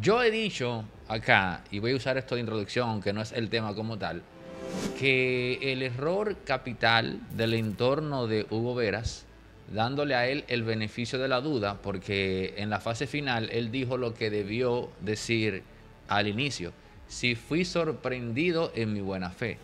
Yo he dicho acá, y voy a usar esto de introducción, que no es el tema como tal, que el error capital del entorno de Hugo Veras, dándole a él el beneficio de la duda, porque en la fase final él dijo lo que debió decir al inicio, si fui sorprendido en mi buena fe,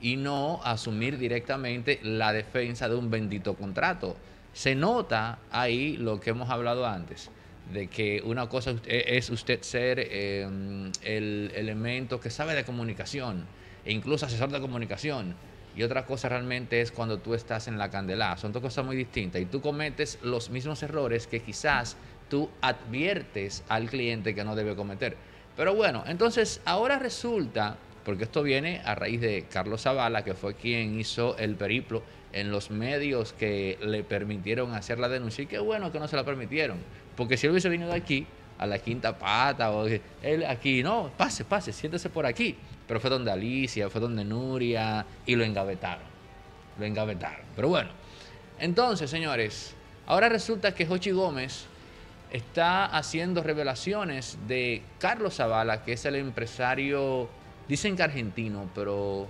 y no asumir directamente la defensa de un bendito contrato. Se nota ahí lo que hemos hablado antes de que una cosa es usted ser em, el elemento que sabe de comunicación e incluso asesor de comunicación. Y otra cosa realmente es cuando tú estás en la candela Son dos cosas muy distintas. Y tú cometes los mismos errores que quizás tú adviertes al cliente que no debe cometer. Pero bueno, entonces ahora resulta, porque esto viene a raíz de Carlos Zavala, que fue quien hizo el periplo en los medios que le permitieron hacer la denuncia. Y qué bueno que no se la permitieron. Porque si él hubiese venido de aquí, a la quinta pata, o él aquí, no, pase, pase, siéntese por aquí. Pero fue donde Alicia, fue donde Nuria, y lo engavetaron. Lo engavetaron. Pero bueno, entonces, señores, ahora resulta que Jochi Gómez está haciendo revelaciones de Carlos Zavala, que es el empresario, dicen que argentino, pero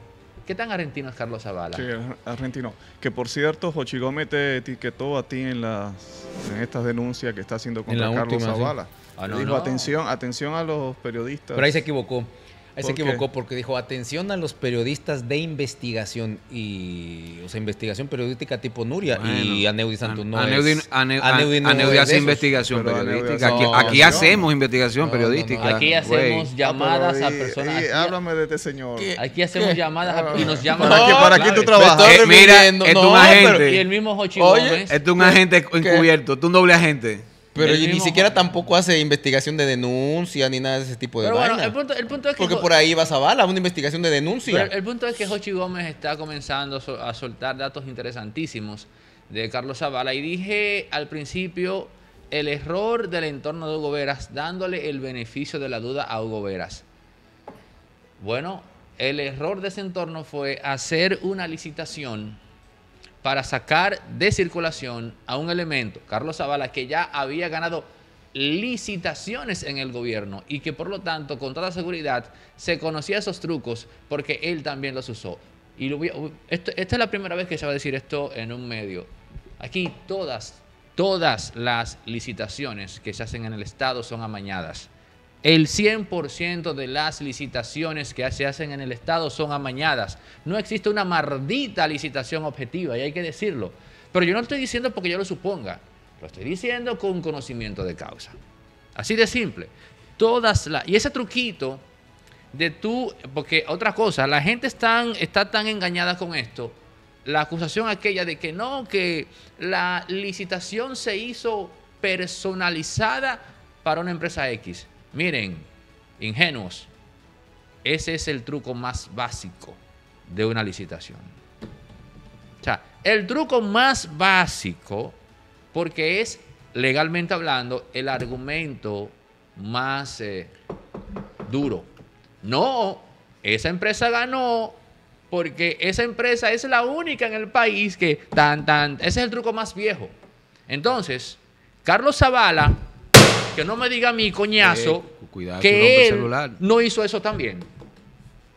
¿Qué tan argentino es Carlos Zavala? Sí, argentino. Que por cierto, Jochigó te etiquetó a ti en, las, en estas denuncias que está haciendo contra Carlos Zavala. Ah, dijo, atención, atención a los periodistas. Pero ahí se equivocó. Ahí se equivocó porque dijo, atención a los periodistas de investigación y, o sea, investigación periodística tipo Nuria y Aneudi Santos no Aneudi, es, Aneudi, Aneudi, hace investigación periodística. aquí, hacemos investigación ah, periodística. Aquí hacemos llamadas a personas. aquí, háblame de este señor. Aquí hacemos llamadas ah. y nos llaman. ¿Para, para aquí tú trabajas? mira, es un agente. y el mismo Oye, es un agente encubierto, es un doble agente. Pero ni siquiera tampoco hace investigación de denuncia ni nada de ese tipo de Pero Porque por ahí va Zavala, una investigación de denuncia. Pero el punto es que Jochi Gómez está comenzando a soltar datos interesantísimos de Carlos Zavala. Y dije al principio el error del entorno de Hugo Veras, dándole el beneficio de la duda a Hugo Veras. Bueno, el error de ese entorno fue hacer una licitación para sacar de circulación a un elemento, Carlos Zavala, que ya había ganado licitaciones en el gobierno y que por lo tanto con toda seguridad se conocía esos trucos porque él también los usó. Y esta es la primera vez que se va a decir esto en un medio. Aquí todas, todas las licitaciones que se hacen en el Estado son amañadas. El 100% de las licitaciones que se hacen en el Estado son amañadas. No existe una maldita licitación objetiva, y hay que decirlo. Pero yo no lo estoy diciendo porque yo lo suponga, lo estoy diciendo con conocimiento de causa. Así de simple. Todas las, y ese truquito de tú, porque otra cosa, la gente está, está tan engañada con esto, la acusación aquella de que no, que la licitación se hizo personalizada para una empresa X. Miren, ingenuos, ese es el truco más básico de una licitación. O sea, el truco más básico, porque es, legalmente hablando, el argumento más eh, duro. No, esa empresa ganó porque esa empresa es la única en el país que tan tan, ese es el truco más viejo. Entonces, Carlos Zavala que no me diga mi coñazo eh, cuidado, que él no hizo eso también.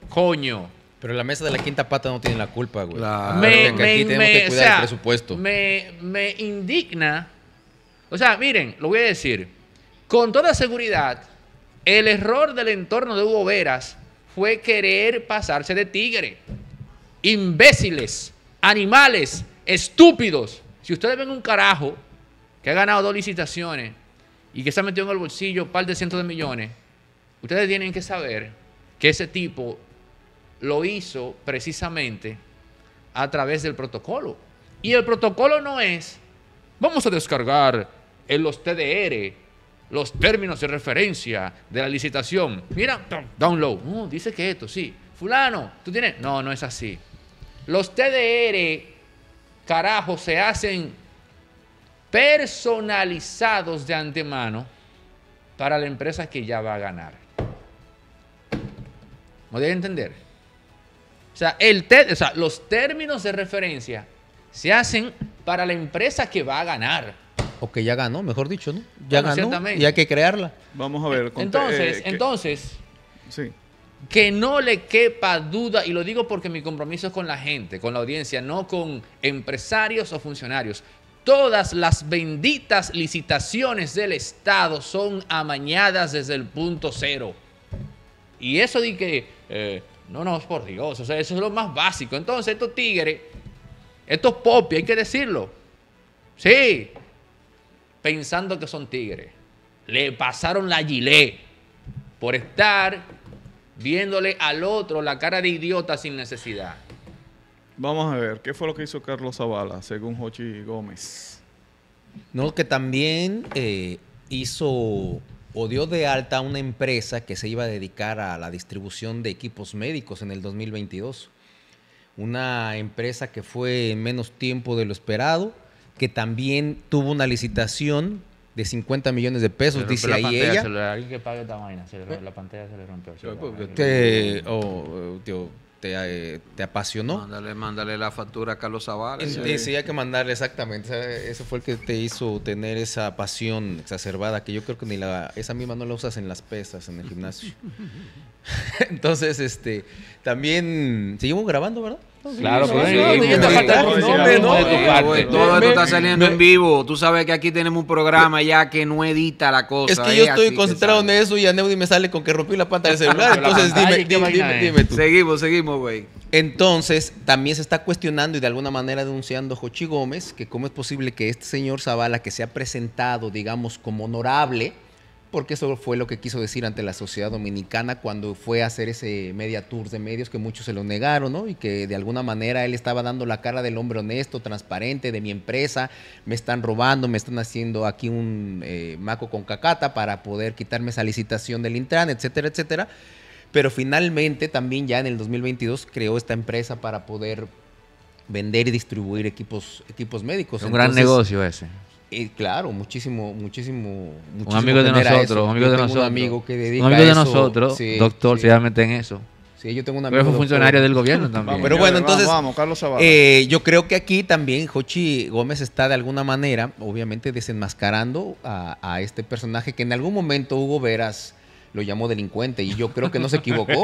Coño. Pero la mesa de la quinta pata no tiene la culpa, güey. Me, aquí tenemos que cuidar el presupuesto. me indigna. O sea, miren, lo voy a decir. Con toda seguridad, el error del entorno de Hugo Veras fue querer pasarse de tigre. Imbéciles, animales, estúpidos. Si ustedes ven un carajo que ha ganado dos licitaciones y que se ha metido en el bolsillo un par de cientos de millones, ustedes tienen que saber que ese tipo lo hizo precisamente a través del protocolo. Y el protocolo no es, vamos a descargar en los TDR los términos de referencia de la licitación. Mira, download. Oh, dice que esto, sí. Fulano, tú tienes... No, no es así. Los TDR, carajo, se hacen personalizados de antemano para la empresa que ya va a ganar. ¿Me deben entender? O sea, los términos de referencia se hacen para la empresa que va a ganar. O que ya ganó, mejor dicho, ¿no? Ya ganó y hay que crearla. Vamos a ver. Entonces, eh, entonces, sí. que no le quepa duda, y lo digo porque mi compromiso es con la gente, con la audiencia, no con empresarios o funcionarios, todas las benditas licitaciones del Estado son amañadas desde el punto cero. Y eso di que, eh, no, no, por Dios, o sea, eso es lo más básico. Entonces, estos tigres, estos popis, hay que decirlo. Sí, pensando que son tigres. Le pasaron la gilé por estar viéndole al otro la cara de idiota sin necesidad. Vamos a ver, ¿qué fue lo que hizo Carlos Zavala, según Jochi Gómez? No, que también eh, hizo o dio de alta una empresa que se iba a dedicar a la distribución de equipos médicos en el 2022. Una empresa que fue en menos tiempo de lo esperado, que también tuvo una licitación de 50 millones de pesos, dice ahí ella. que pague esta vaina, la pantalla se le rompió. Pues, oh, eh, te, apasionó. Mándale, mándale, la factura a Carlos Zavala. Sí, hay que mandarle, exactamente. Ese fue el que te hizo tener esa pasión exacerbada que yo creo que ni la, esa misma no la usas en las pesas, en el gimnasio. Entonces, este, también seguimos grabando, ¿verdad? Claro, pero todo esto está saliendo en vivo. Tú sabes que aquí tenemos un programa ya que no edita la cosa. Es que yo estoy concentrado en eso y a Neudi me sale con que rompí la pantalla del celular. Entonces, dime, dime, dime, Seguimos, seguimos, güey. Entonces, también se está cuestionando y de alguna manera denunciando a Jochi Gómez que cómo es posible que este señor Zavala, que se ha presentado, digamos, como honorable, porque eso fue lo que quiso decir ante la sociedad dominicana cuando fue a hacer ese media tour de medios que muchos se lo negaron, ¿no? Y que de alguna manera él estaba dando la cara del hombre honesto, transparente, de mi empresa, me están robando, me están haciendo aquí un eh, maco con cacata para poder quitarme esa licitación del Intran, etcétera, etcétera. Pero finalmente también ya en el 2022 creó esta empresa para poder vender y distribuir equipos, equipos médicos. Un gran negocio ese claro, muchísimo, muchísimo, un amigo de nosotros, un amigo de nosotros, un amigo que dedica nosotros, doctor, sí. en eso. Sí, yo tengo un amigo. Pero fue funcionario del gobierno también. pero bueno, entonces. Eh, yo creo que aquí también Jochi Gómez está de alguna manera, obviamente, desenmascarando a, a este personaje que en algún momento hubo Veras lo llamó delincuente y yo creo que no se equivocó.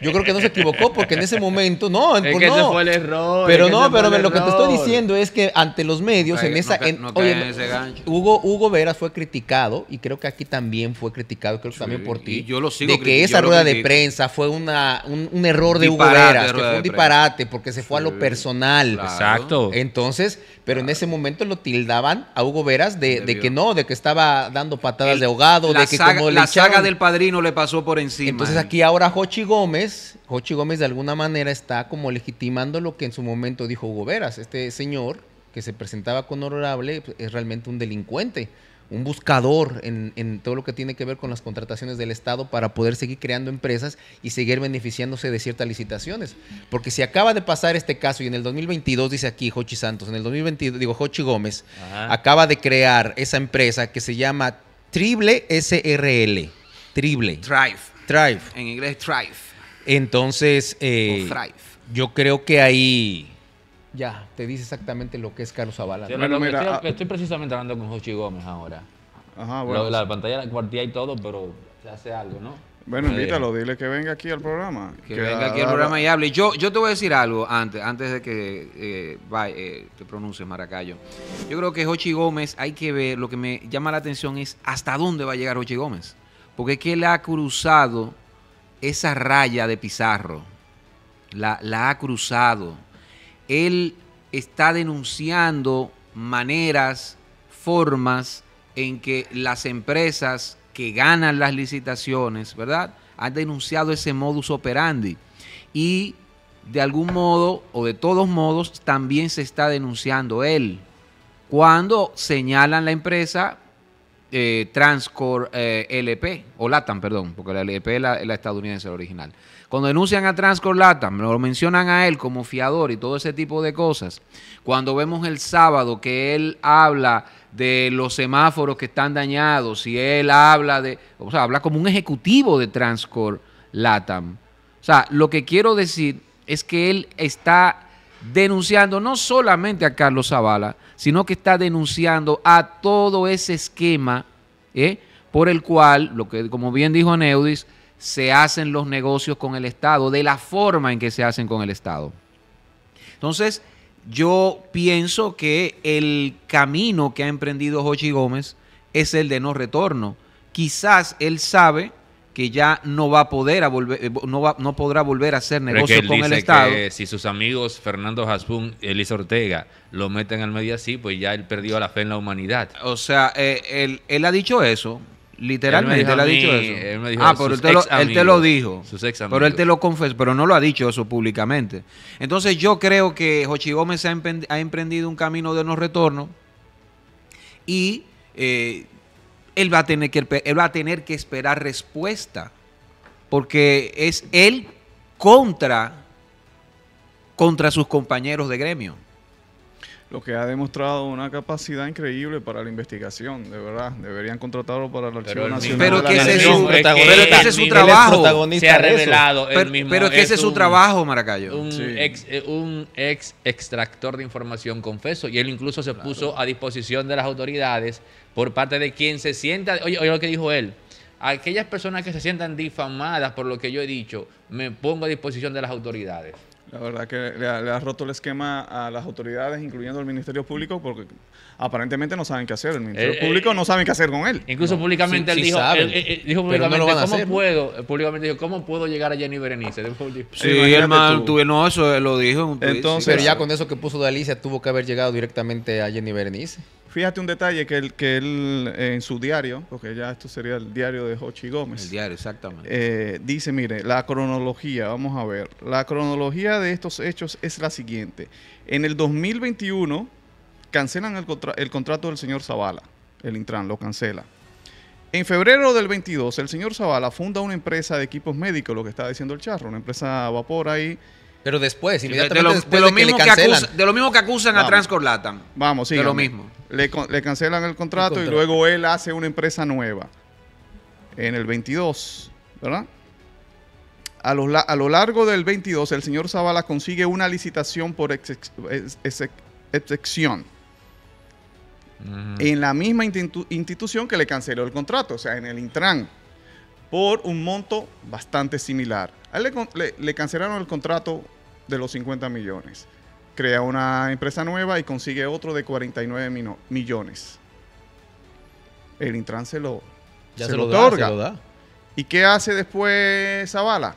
Yo creo que no se equivocó porque en ese momento no, es pues que Ese fue el error. Pero no, pero lo que te estoy diciendo es que ante los medios en esa en ese gancho. Hugo Hugo Veras fue criticado y creo que aquí también fue criticado, creo que también por ti. yo lo sigo de que esa rueda de prensa fue una un, error de Hugo Veras que fue un disparate porque se fue a lo personal. Exacto. Entonces, pero en ese momento lo tildaban a Hugo Veras de, que no, de que estaba dando patadas de ahogado, de que como la saga del padrino le pasó por encima. Entonces aquí ahora Jochi Gómez, Jochi Gómez de alguna manera está como legitimando lo que en su momento dijo Hugo Veras. Este señor que se presentaba con honorable pues, es realmente un delincuente, un buscador en, todo lo que tiene que ver con las contrataciones del Estado para poder seguir creando empresas y seguir beneficiándose de ciertas licitaciones. Porque si acaba de pasar este caso y en el 2022 dice aquí Jochi Santos, en el 2022 digo Jochi Gómez acaba de crear esa empresa que se llama Triple SRL. Trible. Drive. Thrive. En inglés, drive. Entonces, eh, yo creo que ahí ya te dice exactamente lo que es Carlos Zavala. Ah, estoy, precisamente hablando con Jochi Gómez ahora. Ajá, bueno. la pantalla la cuartilla y todo, pero se hace algo, ¿no? Bueno, eh, invítalo, dile que venga aquí al programa. Que, venga aquí al programa y hable. yo, yo te voy a decir algo antes, antes de que eh, eh, te pronuncies, Maracayo. Yo creo que Jochi Gómez, hay que ver, lo que me llama la atención es hasta dónde va a llegar Jochi Gómez porque es que él ha cruzado esa raya de Pizarro, la, la ha cruzado. Él está denunciando maneras, formas en que las empresas que ganan las licitaciones, ¿verdad? Han denunciado ese modus operandi. Y de algún modo, o de todos modos, también se está denunciando él. Cuando señalan la empresa eh, Transcor eh, LP, o LATAM, perdón, porque la LP es la, estadounidense, original. Cuando denuncian a Transcor LATAM, lo mencionan a él como fiador y todo ese tipo de cosas. Cuando vemos el sábado que él habla de los semáforos que están dañados y él habla de, o sea, habla como un ejecutivo de Transcor LATAM. O sea, lo que quiero decir es que él está denunciando no solamente a Carlos Zavala, sino que está denunciando a todo ese esquema ¿eh? por el cual, lo que, como bien dijo Neudis, se hacen los negocios con el Estado, de la forma en que se hacen con el Estado. Entonces, yo pienso que el camino que ha emprendido Jochi Gómez es el de no retorno. Quizás él sabe que ya no va a poder a volver, eh, no, va, no podrá volver a hacer negocios con el Estado. si sus amigos Fernando y Elisa Ortega, lo meten al medio así, pues ya él perdió la fe en la humanidad. O sea, eh, él, ha dicho eso. Literalmente, él, ha dicho eso. dijo ah, pero él te, lo, dijo. Sus ex pero él te lo confesó, pero no lo ha dicho eso públicamente. Entonces yo creo que Jochi Gómez ha emprendido un camino de no retorno y eh, él va a tener que, va a tener que esperar respuesta, porque es él contra, contra sus compañeros de gremio lo que ha demostrado una capacidad increíble para la investigación, de verdad. Deberían contratarlo para el Archivo Nacional. Pero que ese es su, trabajo. Se ha revelado mismo, pero que ese es su trabajo, Maracayo. Eh, un, ex, extractor de información, confeso, y él incluso se puso a disposición de las autoridades por parte de quien se sienta. Oye, oye lo que dijo él aquellas personas que se sientan difamadas por lo que yo he dicho, me pongo a disposición de las autoridades. La verdad que le, ha roto el esquema a las autoridades, incluyendo al Ministerio Público, porque aparentemente no saben qué hacer. El Ministerio eh, eh, Público no sabe qué hacer con él. Incluso públicamente él dijo, ¿cómo puedo? llegar a Jenny Berenice? Sí, el man, tuvieron eso lo dijo Entonces, pero ya con eso que puso de Alicia, tuvo que haber llegado directamente a Jenny Berenice. Fíjate un detalle que él, que él eh, en su diario, porque ya esto sería el diario de Hochi Gómez. El diario, exactamente. Eh, dice, mire, la cronología, vamos a ver. La cronología de estos hechos es la siguiente. En el 2021 cancelan el, el contrato del señor Zavala, el Intran, lo cancela. En febrero del 22, el señor Zavala funda una empresa de equipos médicos, lo que está diciendo el Charro, una empresa vapor ahí. Pero después, inmediatamente de lo, después de mismo que, de lo mismo que acusan a Transcorlatan. Vamos, sí. De lo mismo le, cancelan el contrato, y luego él hace una empresa nueva en el 22, ¿verdad? A lo, largo del 22, el señor Zavala consigue una licitación por excepción. En la misma institución que le canceló el contrato, o sea, en el Intran, por un monto bastante similar. A él le, le cancelaron el contrato de los 50 millones crea una empresa nueva y consigue otro de 49 millones. El Intran se lo, se, lo, otorga. ¿Y qué hace después Zavala?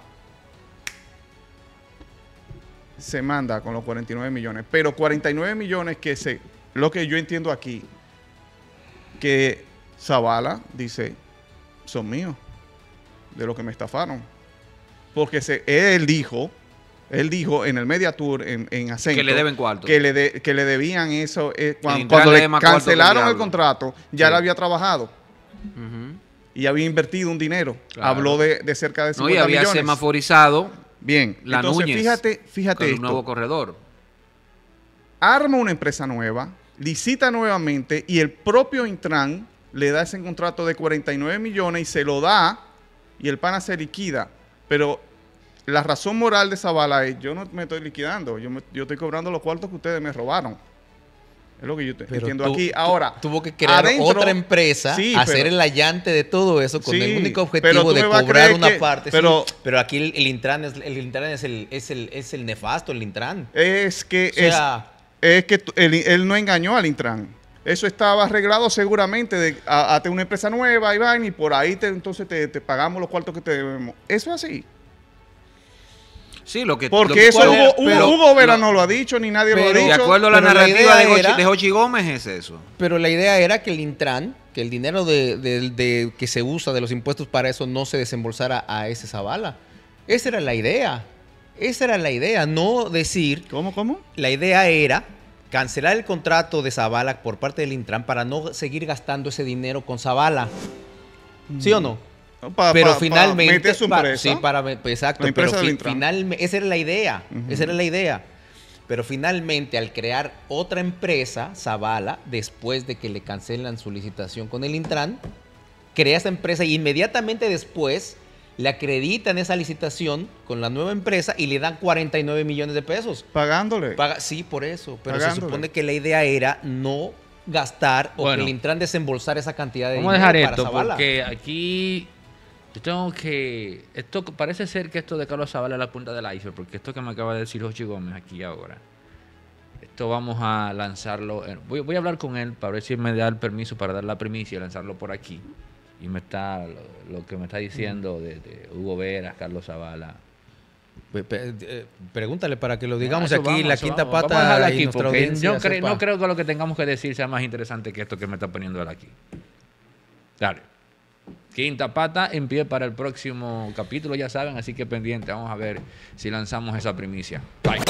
Se manda con los 49 millones. Pero 49 millones que se... Lo que yo entiendo aquí, que Zavala dice, son míos, de lo que me estafaron. Porque se, él dijo él dijo en el Media Tour, en, en Que le deben cuarto. Que le, que le debían eso. Eh, cuando, le, cancelaron el contrato, ya le había trabajado. Y había invertido un dinero. Habló de, de, cerca de 50 no, había semaforizado. Bien. La Entonces, fíjate, fíjate. un nuevo corredor. Arma una empresa nueva, licita nuevamente y el propio Intran le da ese contrato de 49 millones y se lo da y el pana se liquida. Pero la razón moral de esa es, yo no me estoy liquidando, yo, yo estoy cobrando los cuartos que ustedes me robaron. Es lo que yo entiendo aquí. Ahora. Tuvo que crear otra empresa, hacer el allante de todo eso con el único objetivo de cobrar una parte. Pero, pero aquí el, Intran, es, el Intran es, el, nefasto, el Intran. Es que, es, que él, no engañó al Intran. Eso estaba arreglado seguramente de una empresa nueva, Iván, y por ahí entonces te, pagamos los cuartos que te debemos. Eso es así. Sí, lo que Porque eso Hugo Vera no, lo ha dicho, ni nadie lo ha dicho. De acuerdo a la narrativa de, Hochi, Gómez es eso. Pero la idea era que el Intran, que el dinero de, que se usa de los impuestos para eso no se desembolsara a ese Zavala. Esa era la idea. Esa era la idea, no decir... ¿Cómo, cómo? La idea era cancelar el contrato de Zavala por parte del Intran para no seguir gastando ese dinero con Zavala. ¿Sí o no? pero finalmente. su empresa. sí, para. Pues, exacto. Esa era la idea. Esa era la idea. Pero finalmente, al crear otra empresa, Zavala, después de que le cancelan su licitación con el Intran, crea esa empresa y inmediatamente después le acreditan esa licitación con la nueva empresa y le dan 49 millones de pesos. Pagándole. sí, por eso. Pero se supone que la idea era no gastar o que el Intran desembolsar esa cantidad de dinero. para porque aquí yo tengo que. Esto parece ser que esto de Carlos Zavala es la punta del iceberg, porque esto que me acaba de decir Jochi Gómez aquí ahora. Esto vamos a lanzarlo. Voy, a hablar con él para ver si me da el permiso para dar la primicia y lanzarlo por aquí. Y me está lo, que me está diciendo de, Hugo Veras, Carlos Zavala. Eh, pregúntale para que lo digamos aquí, la quinta pata. de nuestra aquí, no, no creo que lo que tengamos que decir sea más interesante que esto que me está poniendo él aquí. Dale. Quinta pata en pie para el próximo capítulo, ya saben, así que pendiente, vamos a ver si lanzamos esa primicia. Bye.